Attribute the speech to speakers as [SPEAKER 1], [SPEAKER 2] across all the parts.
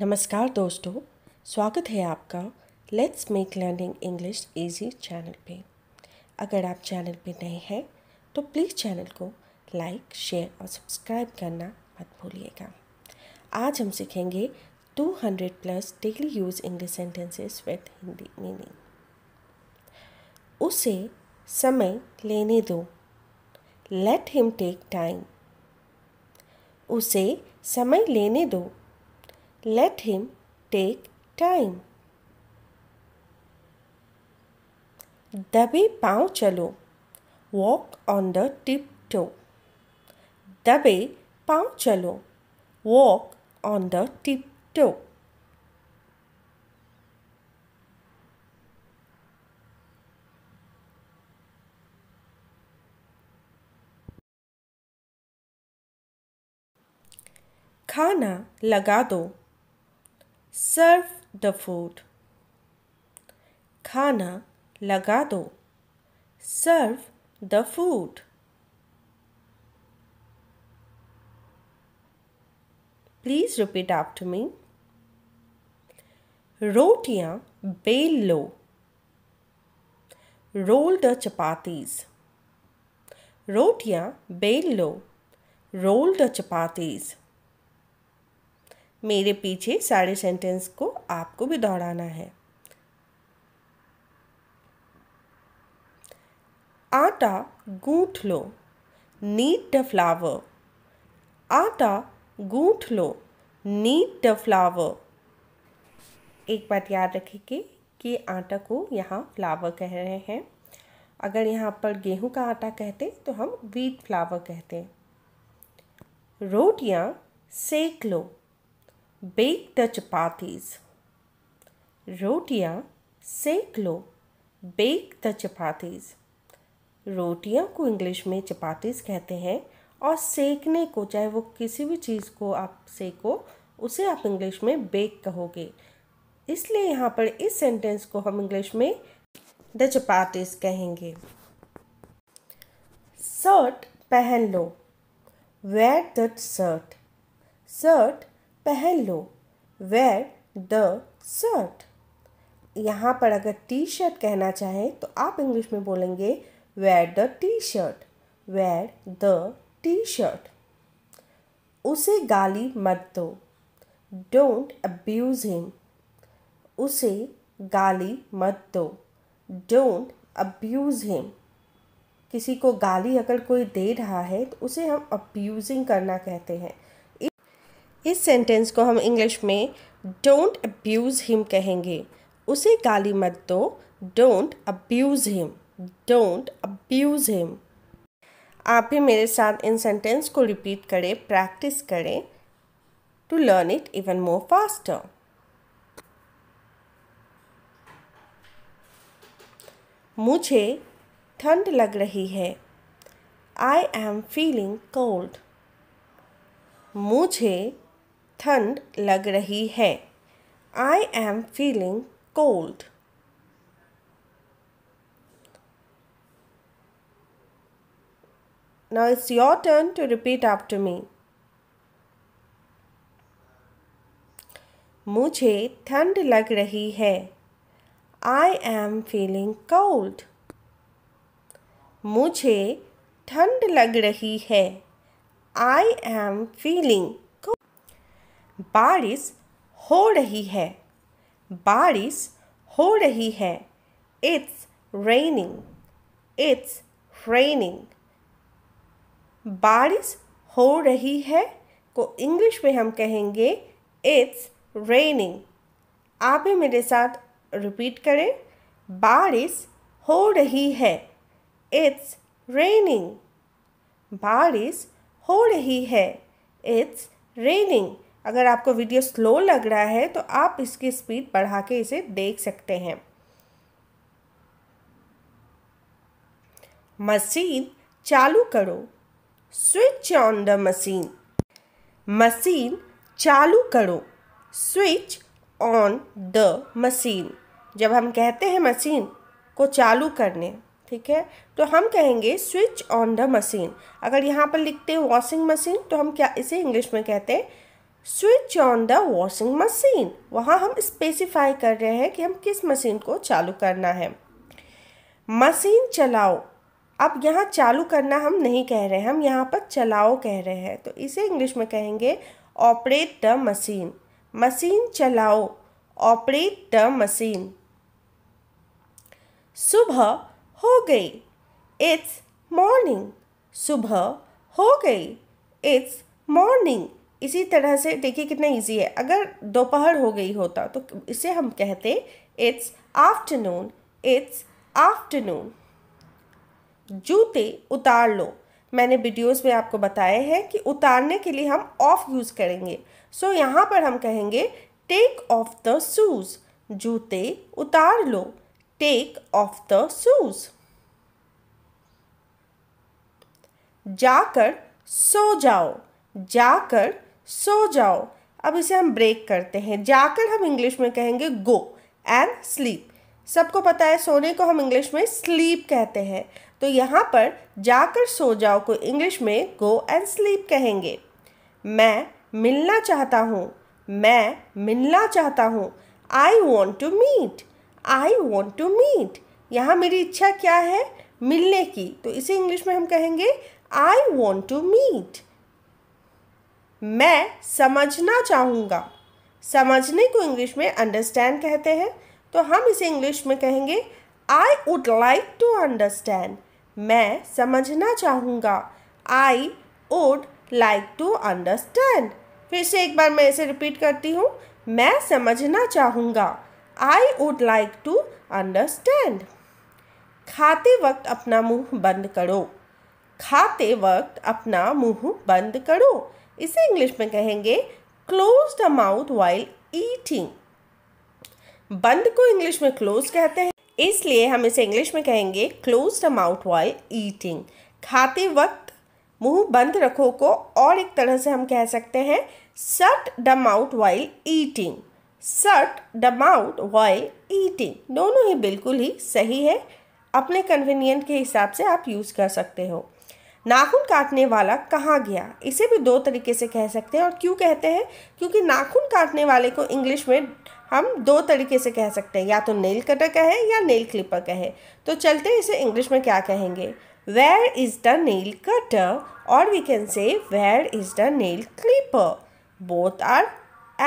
[SPEAKER 1] नमस्कार दोस्तों स्वागत है आपका let's make learning English easy channel पे अगर आप चैनल पे नए हैं तो प्लीज़ चैनल को लाइक शेयर और सब्सक्राइब करना मत भूलिएगा आज हम सीखेंगे 200 plus daily use English sentences with Hindi meaning उसे समय लेने दो लेट हिम टेक टाइम उसे समय लेने दो Let him take time. Dabe paav chalo. Walk on the tiptoe. Dabe paav chalo. Walk on the tiptoe. खाना लगा दो सर्व द फूड खाना लगा दो serve the food please repeat after me रोटियां बेल लो रोल द चपातीज रोटियां बेल लो रोल द चपातीज़ मेरे पीछे सारे सेंटेंस को आपको भी दोहराना है आटा गूंथ लो नीट द फ्लावर आटा गूंथ लो नीट द फ्लावर एक बात याद रखेंगे कि आटा को यहाँ फ्लावर कह रहे हैं अगर यहाँ पर गेहूं का आटा कहते तो हम व्हीट फ्लावर कहते रोटियाँ सेक लो बेक द चपातीज रोटियां सेक लो बेक द चपातीज़ रोटियां को इंग्लिश में चपातीज़ कहते हैं और सेकने को चाहे वो किसी भी चीज़ को आप सेको उसे आप इंग्लिश में बेक कहोगे इसलिए यहाँ पर इस सेंटेंस को हम इंग्लिश में द चपातीज़ कहेंगे शर्ट पहन लो वेयर दर्ट शर्ट शर्ट पहन लो वेयर द शर्ट यहाँ पर अगर टी शर्ट कहना चाहें तो आप इंग्लिश में बोलेंगे wear the T shirt wear the T shirt उसे गाली मत दो डोंट अब्यूज हिम उसे गाली मत दो डोंट अब्यूज हिम किसी को गाली अगर कोई दे रहा है तो उसे हम अब्यूजिंग करना कहते हैं इस सेंटेंस को हम इंग्लिश में डोंट अब्यूज़ हिम कहेंगे उसे गाली मत दो don't abuse him don't abuse him आप भी मेरे साथ इन सेंटेंस को रिपीट करें प्रैक्टिस करें to learn it even more faster मुझे ठंड लग रही है आई एम फीलिंग कोल्ड मुझे ठंड लग रही है I am feeling cold now it's your turn to repeat after me मुझे ठंड लग रही है आई एम फीलिंग कोल्ड मुझे ठंड लग रही है आई एम फीलिंग बारिश हो रही है बारिश हो रही है इट्स रेनिंग इट्स रेनिंग बारिश हो रही है को इंग्लिश में हम कहेंगे इट्स रेनिंग आप भी मेरे साथ रिपीट करें बारिश हो रही है इट्स रेनिंग बारिश हो रही है इट्स रेनिंग अगर आपको वीडियो स्लो लग रहा है तो आप इसकी स्पीड बढ़ा के इसे देख सकते हैं मशीन चालू करो switch on the machine machine चालू करो स्विच ऑन द मशीन जब हम कहते हैं मशीन को चालू करने ठीक है तो हम कहेंगे स्विच ऑन द मशीन अगर यहाँ पर लिखते हैं वॉशिंग मशीन तो हम क्या इसे इंग्लिश में कहते हैं switch on the washing machine वहाँ हम स्पेसिफाई कर रहे हैं कि हम किस मशीन को चालू करना है मशीन चलाओ अब यहाँ चालू करना हम नहीं कह रहे हैं हम यहाँ पर चलाओ कह रहे हैं तो इसे इंग्लिश में कहेंगे ऑपरेट द मशीन मशीन चलाओ ऑपरेट द मशीन सुबह हो गई इट्स मॉर्निंग सुबह हो गई इट्स मॉर्निंग इसी तरह से देखिए कितना इजी है अगर दोपहर हो गई होता तो इसे हम कहते इट्स आफ्टरनून इट्स आफ्टरनून जूते उतार लो मैंने वीडियोस में आपको बताया है कि उतारने के लिए हम ऑफ यूज़ करेंगे सो so, यहाँ पर हम कहेंगे टेक ऑफ द शूज़ जूते उतार लो टेक ऑफ द शूज़ जाकर सो जाओ जाकर सो जाओ अब इसे हम ब्रेक करते हैं जाकर हम इंग्लिश में कहेंगे गो एंड स्लीप सबको पता है सोने को हम इंग्लिश में स्लीप कहते हैं तो यहाँ पर जाकर सो जाओ को इंग्लिश में गो एंड स्लीप कहेंगे मैं मिलना चाहता हूँ मैं मिलना चाहता हूँ I want to meet I want to meet यहाँ मेरी इच्छा क्या है मिलने की तो इसे इंग्लिश में हम कहेंगे आई वॉन्ट टू मीट मैं समझना चाहूँगा समझने को इंग्लिश में अंडरस्टैंड कहते हैं तो हम इसे इंग्लिश में कहेंगे I would like to understand मैं समझना चाहूँगा I would like to understand फिर से एक बार मैं इसे रिपीट करती हूँ मैं समझना चाहूँगा I would like to understand खाते वक्त अपना मुंह बंद करो खाते वक्त अपना मुंह बंद करो इसे इंग्लिश में कहेंगे close the mouth while eating बंद को इंग्लिश में क्लोज कहते हैं इसलिए हम इसे इंग्लिश में कहेंगे close the mouth while eating खाते वक्त मुंह बंद रखो को और एक तरह से हम कह सकते हैं shut the mouth while eating shut the mouth while eating दोनों ही बिल्कुल ही सही है अपने कन्वीनियंट के हिसाब से आप यूज़ कर सकते हो नाखून काटने वाला कहाँ गया इसे भी दो तरीके से कह सकते हैं और क्यों कहते हैं क्योंकि नाखून काटने वाले को इंग्लिश में हम दो तरीके से कह सकते हैं या तो नेल कटर कहे या नेल क्लिपर कहे तो चलते इसे इंग्लिश में क्या कहेंगे where is the nail cutter और we can say where is the nail clipper both are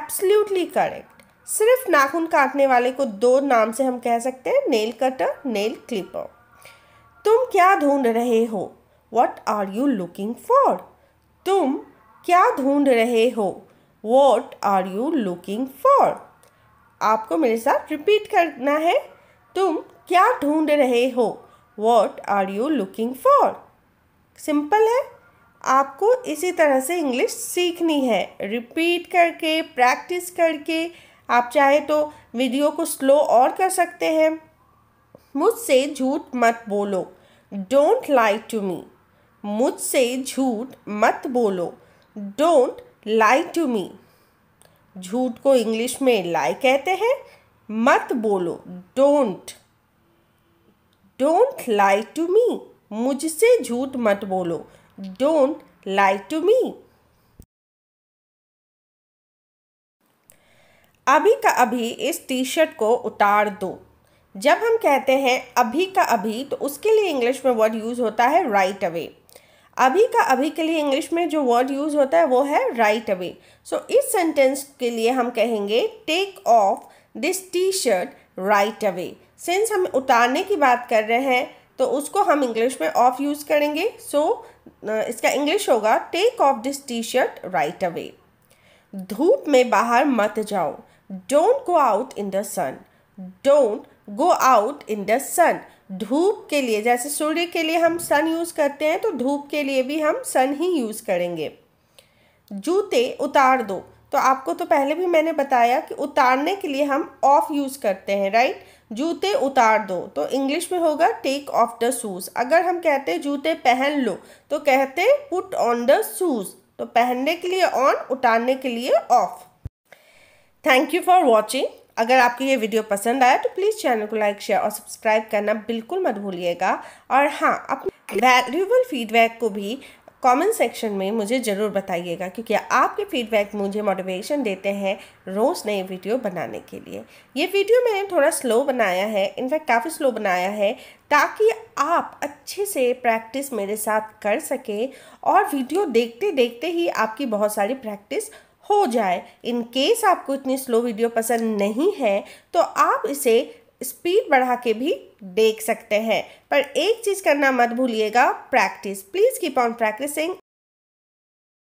[SPEAKER 1] absolutely correct सिर्फ नाखून काटने वाले को दो नाम से हम कह सकते हैं नेल कटर नेल क्लिपर तुम क्या ढूंढ रहे हो what are you looking for तुम क्या ढूंढ रहे हो what are you looking for आपको मेरे साथ रिपीट करना है तुम क्या ढूंढ रहे हो what are you looking for simple है आपको इसी तरह से इंग्लिश सीखनी है रिपीट करके प्रैक्टिस करके आप चाहे तो वीडियो को स्लो और कर सकते हैं मुझसे झूठ मत बोलो डोंट लाइक टू मी मुझसे झूठ मत बोलो डोंट लाई टू मी झूठ को इंग्लिश में लाई कहते हैं मत बोलो don't don't lie to me मुझसे झूठ मत बोलो डोंट लाई टू मी अभी का अभी इस टी शर्ट को उतार दो जब हम कहते हैं अभी का अभी तो उसके लिए इंग्लिश में वर्ड यूज़ होता है राइट right अवे अभी का अभी के लिए इंग्लिश में जो वर्ड यूज़ होता है वो है राइट अवे सो इस सेंटेंस के लिए हम कहेंगे take off this T shirt right away since हम उतारने की बात कर रहे हैं तो उसको हम इंग्लिश में ऑफ यूज़ करेंगे सो so, इसका इंग्लिश होगा take off this T shirt right away धूप में बाहर मत जाओ don't go out in the sun don't go out in the sun धूप के लिए जैसे सूर्य के लिए हम सन यूज़ करते हैं तो धूप के लिए भी हम सन ही यूज़ करेंगे जूते उतार दो तो आपको तो पहले भी मैंने बताया कि उतारने के लिए हम ऑफ यूज़ करते हैं राइट जूते उतार दो तो इंग्लिश में होगा टेक ऑफ द शूज़ अगर हम कहते हैं जूते पहन लो तो कहते पुट ऑन द शूज़ तो पहनने के लिए ऑन उतारने के लिए off thank you for watching अगर आपको ये वीडियो पसंद आया तो प्लीज़ चैनल को लाइक शेयर और सब्सक्राइब करना बिल्कुल मत भूलिएगा और हाँ अपने वैल्यूबल फीडबैक को भी कमेंट सेक्शन में मुझे ज़रूर बताइएगा क्योंकि आपके फीडबैक मुझे मोटिवेशन देते हैं रोज़ नए वीडियो बनाने के लिए ये वीडियो मैंने थोड़ा स्लो बनाया है इनफैक्ट काफ़ी स्लो बनाया है ताकि आप अच्छे से प्रैक्टिस मेरे साथ कर सकें और वीडियो देखते देखते ही आपकी बहुत सारी प्रैक्टिस हो जाए इन केस आपको इतनी स्लो वीडियो पसंद नहीं है तो आप इसे स्पीड बढ़ा के भी देख सकते हैं पर एक चीज़ करना मत भूलिएगा practice please keep on practising